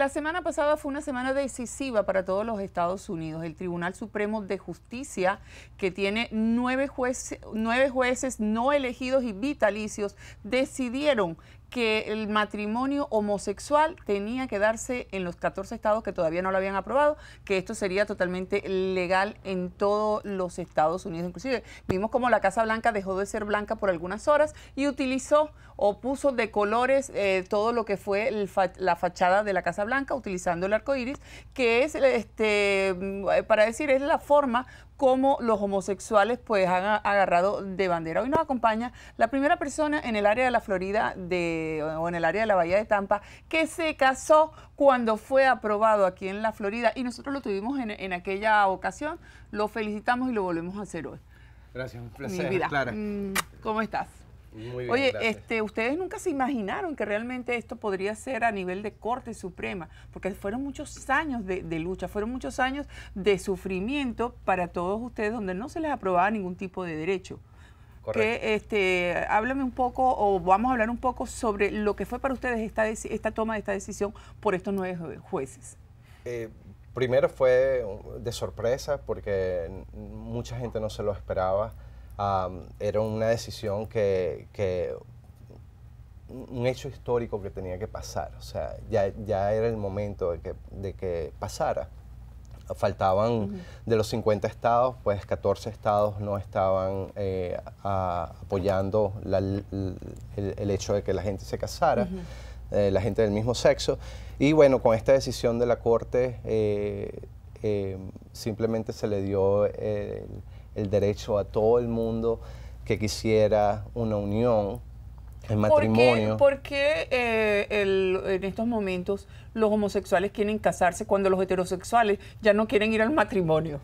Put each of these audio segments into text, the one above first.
La semana pasada fue una semana decisiva para todos los Estados Unidos. El Tribunal Supremo de Justicia, que tiene nueve, jueces, jueces no elegidos y vitalicios, decidieron que el matrimonio homosexual tenía que darse en los 14 estados que todavía no lo habían aprobado, que esto sería totalmente legal en todos los Estados Unidos. Inclusive vimos como la Casa Blanca dejó de ser blanca por algunas horas y utilizó o puso de colores eh, todo lo que fue la fachada de la Casa Blanca utilizando el arco iris, que es este mm, para decir es la forma cómo los homosexuales pues han agarrado de bandera. Hoy nos acompaña la primera persona en el área de la Florida de, o en el área de la Bahía de Tampa que se casó cuando fue aprobado aquí en la Florida y nosotros lo tuvimos en, aquella ocasión, lo felicitamos y lo volvemos a hacer hoy. Gracias, un placer. Clara. Mm, ¿Cómo estás? Oye, este, ustedes nunca se imaginaron que realmente esto podría ser a nivel de Corte Suprema, porque fueron muchos años de, lucha, fueron muchos años de sufrimiento para todos ustedes donde no se les aprobaba ningún tipo de derecho. Que este, háblame un poco o vamos a hablar un poco sobre lo que fue para ustedes esta, toma de esta decisión por estos nueve jueces. Eh, primero fue de sorpresa porque mucha gente no se lo esperaba era una decisión que, un hecho histórico que tenía que pasar, o sea, ya, ya era el momento de que, de que pasara. Faltaban de los 50 estados, pues 14 estados no estaban eh, apoyando el, hecho de que la gente se casara. Eh, la gente del mismo sexo. Y bueno, con esta decisión de la Corte eh, simplemente se le dio el, el derecho a todo el mundo que quisiera una unión, el matrimonio. ¿Por qué, eh, en estos momentos los homosexuales quieren casarse cuando los heterosexuales ya no quieren ir al matrimonio?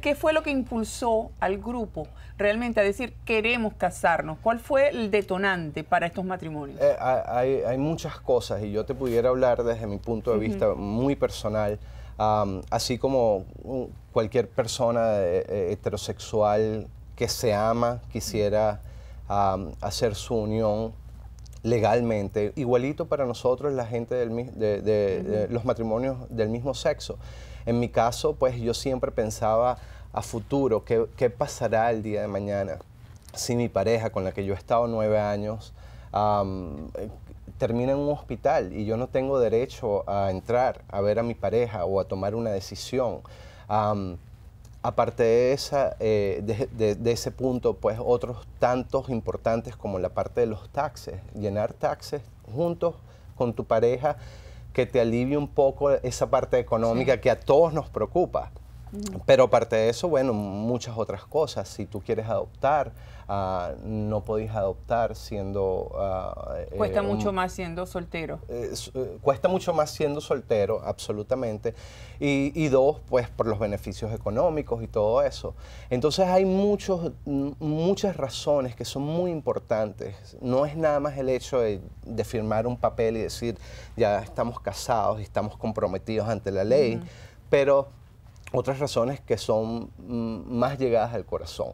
¿Qué fue lo que impulsó al grupo realmente a decir queremos casarnos? ¿Cuál fue el detonante para estos matrimonios? Eh, hay, muchas cosas y yo te pudiera hablar desde mi punto de vista muy personal así como cualquier persona eh, eh, heterosexual que se ama quisiera hacer su unión legalmente, igualito para nosotros la gente de, los matrimonios del mismo sexo. En mi caso, pues yo siempre pensaba a futuro, ¿qué, pasará el día de mañana si mi pareja con la que yo he estado nueve años, termina en un hospital y yo no tengo derecho a entrar a ver a mi pareja o a tomar una decisión. aparte eh, de, de, ese punto, pues otros tantos importantes como la parte de los taxes, llenar taxes juntos con tu pareja, que te alivie un poco esa parte económica que a todos nos preocupa. Pero aparte de eso, bueno, muchas otras cosas. Si tú quieres adoptar, ah, no podéis adoptar siendo... Ah, cuesta eh, mucho más siendo soltero. Eh, eh, cuesta mucho más siendo soltero, absolutamente. Y, dos, pues por los beneficios económicos y todo eso. Entonces hay muchos, mm, muchas razones que son muy importantes. No es nada más el hecho de, firmar un papel y decir, ya estamos casados y estamos comprometidos ante la ley, pero otras razones que son mm, más llegadas al corazón.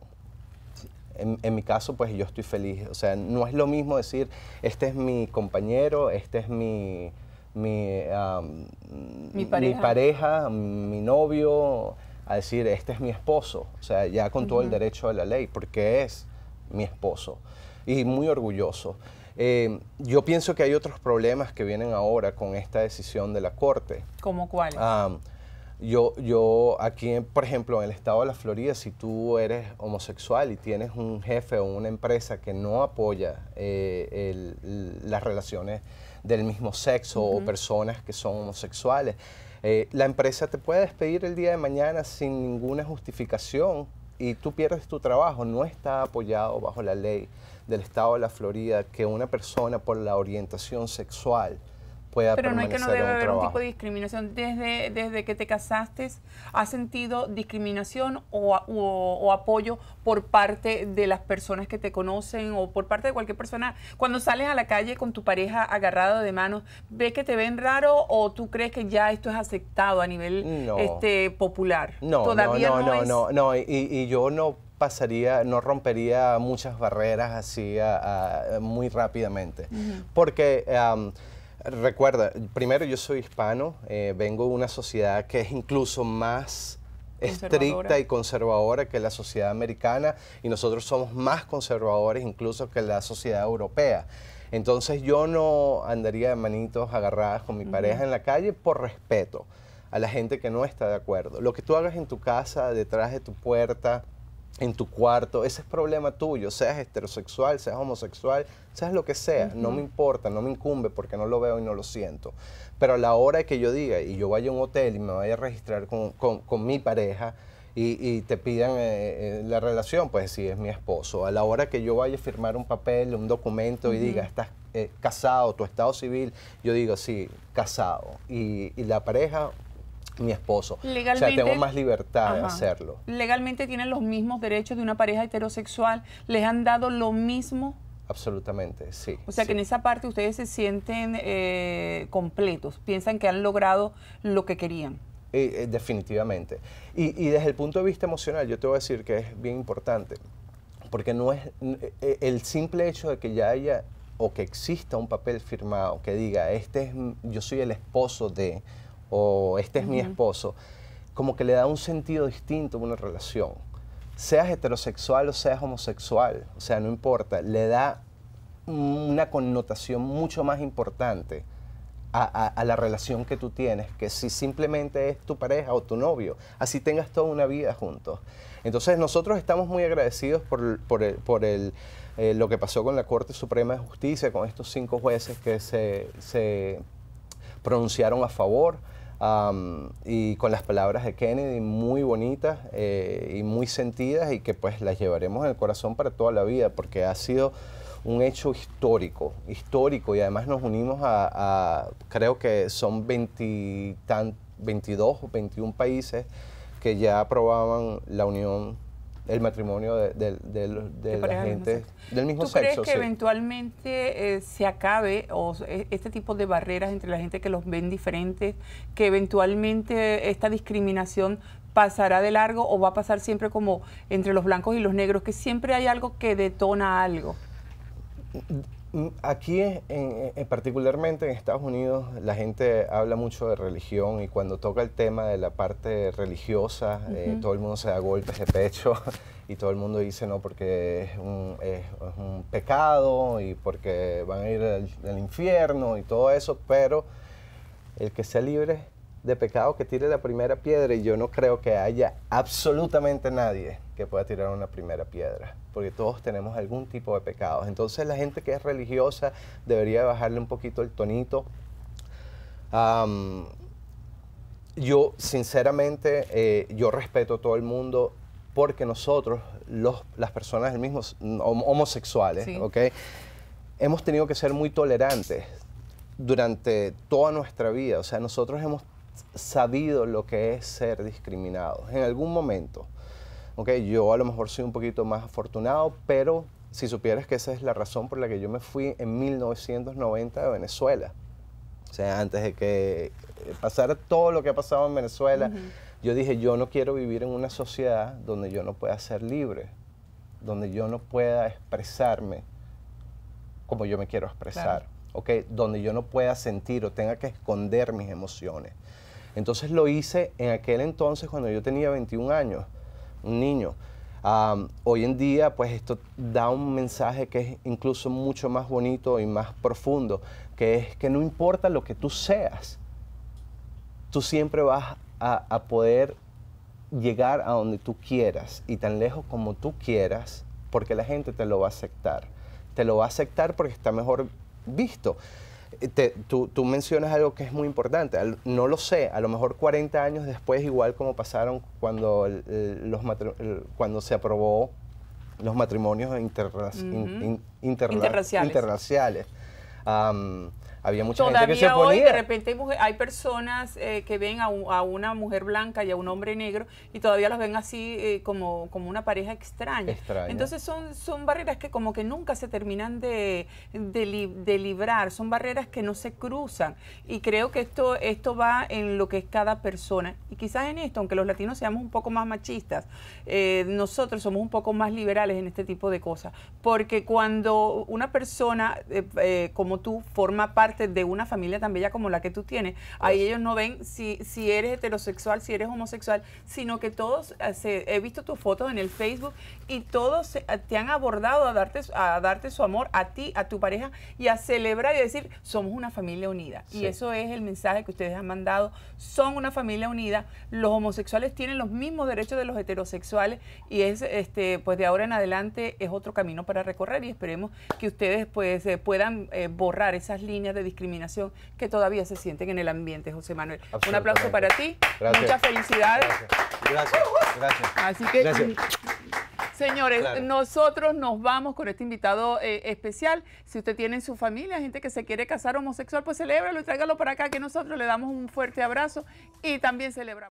En, mi caso, pues yo estoy feliz. O sea, no es lo mismo decir, este es mi compañero, este es mi, mi, pareja. mi novio, a decir, este es mi esposo. O sea, ya con todo el derecho de la ley, porque es mi esposo. Y muy orgulloso. Eh, yo pienso que hay otros problemas que vienen ahora con esta decisión de la Corte. ¿Cómo cuáles? Yo, yo aquí, por ejemplo, en el estado de la Florida, si tú eres homosexual y tienes un jefe o una empresa que no apoya eh, las relaciones del mismo sexo o personas que son homosexuales, eh, la empresa te puede despedir el día de mañana sin ninguna justificación y tú pierdes tu trabajo. No está apoyado bajo la ley del estado de la Florida que una persona por la orientación sexual pero no es que no debe haber un tipo de discriminación. Desde, desde que te casaste, ¿has sentido discriminación o, apoyo por parte de las personas que te conocen o por parte de cualquier persona? Cuando sales a la calle con tu pareja agarrada de manos, ¿ves que te ven raro o tú crees que ya esto es aceptado a nivel este, popular? No, no, no, no, Y, yo no pasaría, no rompería muchas barreras así muy rápidamente. Porque Recuerda, primero yo soy hispano, eh, vengo de una sociedad que es incluso más estricta y conservadora que la sociedad americana y nosotros somos más conservadores incluso que la sociedad europea. Entonces yo no andaría de manitos agarradas con mi pareja en la calle por respeto a la gente que no está de acuerdo. Lo que tú hagas en tu casa, detrás de tu puerta, en tu cuarto, ese es problema tuyo, seas heterosexual, seas homosexual, seas lo que sea, no me importa, no me incumbe porque no lo veo y no lo siento. Pero a la hora que yo diga y yo vaya a un hotel y me vaya a registrar con, mi pareja y, te pidan eh, eh, la relación, pues sí, es mi esposo. A la hora que yo vaya a firmar un papel, un documento y diga, estás eh, casado, tu estado civil, yo digo, sí, casado. Y, y la pareja, mi esposo. Legalmente, o sea, tengo más libertad de hacerlo. Legalmente tienen los mismos derechos de una pareja heterosexual, les han dado lo mismo. Absolutamente, sí. O sea que en esa parte ustedes se sienten eh, completos, piensan que han logrado lo que querían. Eh, eh, definitivamente. Y, y desde el punto de vista emocional, yo te voy a decir que es bien importante, porque no es el simple hecho de que ya haya o que exista un papel firmado que diga, este es, yo soy el esposo de, o este es mi esposo, como que le da un sentido distinto a una relación. Seas heterosexual o seas homosexual, o sea, no importa, le da una connotación mucho más importante a, la relación que tú tienes que si simplemente es tu pareja o tu novio, así tengas toda una vida juntos. Entonces nosotros estamos muy agradecidos por, eh, lo que pasó con la Corte Suprema de Justicia, con estos cinco jueces que se, se pronunciaron a favor y con las palabras de Kennedy muy bonitas eh, y muy sentidas y que pues las llevaremos en el corazón para toda la vida porque ha sido un hecho histórico, histórico y además nos unimos a, creo que son 20, 22 o 21 países que ya aprobaban la unión el matrimonio de, la gente del mismo sexo. ¿Tú crees que eventualmente eh, se acabe o e, este tipo de barreras entre la gente que los ven diferentes, que eventualmente esta discriminación pasará de largo o va a pasar siempre como entre los blancos y los negros, que siempre hay algo que detona algo? Mm, aquí, en, particularmente en Estados Unidos, la gente habla mucho de religión y cuando toca el tema de la parte religiosa, eh, todo el mundo se da golpes de pecho y todo el mundo dice no porque es un, pecado y porque van a ir al infierno y todo eso, pero el que sea libre de pecado que tire la primera piedra y yo no creo que haya absolutamente nadie que pueda tirar una primera piedra, porque todos tenemos algún tipo de pecados. Entonces la gente que es religiosa debería bajarle un poquito el tonito. yo sinceramente, eh, yo respeto a todo el mundo porque nosotros, los, las personas del homosexuales, Hemos tenido que ser muy tolerantes durante toda nuestra vida. O sea, nosotros hemos sabido lo que es ser discriminado en algún momento. Okay, yo a lo mejor soy un poquito más afortunado, pero si supieras que esa es la razón por la que yo me fui en 1990 de Venezuela. O sea, antes de que pasara todo lo que ha pasado en Venezuela, yo dije, yo no quiero vivir en una sociedad donde yo no pueda ser libre, donde yo no pueda expresarme como yo me quiero expresar, okay, donde yo no pueda sentir o tenga que esconder mis emociones. Entonces lo hice en aquel entonces cuando yo tenía 21 años, un niño. hoy en día, pues esto da un mensaje que es incluso mucho más bonito y más profundo, que es que no importa lo que tú seas, tú siempre vas a poder llegar a donde tú quieras y tan lejos como tú quieras, porque la gente te lo va a aceptar. Te lo va a aceptar porque está mejor visto. Eh, tú, tú, mencionas algo que es muy importante. no lo sé, a lo mejor 40 años después, igual como pasaron cuando, los cuando se aprobó los matrimonios interraciales había mucha Todavía gente que se hoy de repente hay, personas eh, que ven a, una mujer blanca y a un hombre negro y todavía los ven así eh, como, como una pareja extraña. Entonces son, son barreras que como que nunca se terminan de, de, librar, son barreras que no se cruzan y creo que esto, esto va en lo que es cada persona y quizás en esto, aunque los latinos seamos un poco más machistas, eh, nosotros somos un poco más liberales en este tipo de cosas, porque cuando una persona como tú forma parte de una familia tan bella como la que tú tienes. Ahí ellos no ven si, si eres heterosexual, si eres homosexual, sino que todos, eh, he visto tus fotos en el Facebook y todos eh, te han abordado a darte, a darte su amor a ti, a tu pareja y a celebrar y decir, somos una familia unida. Y eso es el mensaje que ustedes han mandado, son una familia unida, los homosexuales tienen los mismos derechos de los heterosexuales y es, este, pues de ahora en adelante es otro camino para recorrer y esperemos que ustedes pues eh, puedan borrar esas líneas de discriminación que todavía se sienten en el ambiente, José Manuel. Un aplauso para ti. Muchas felicidades. Gracias. Gracias. Así que, señores, nosotros nos vamos con este invitado eh, especial. Si usted tiene en su familia gente que se quiere casar homosexual, pues celébralo y tráigalo para acá, que nosotros le damos un fuerte abrazo y también celebramos.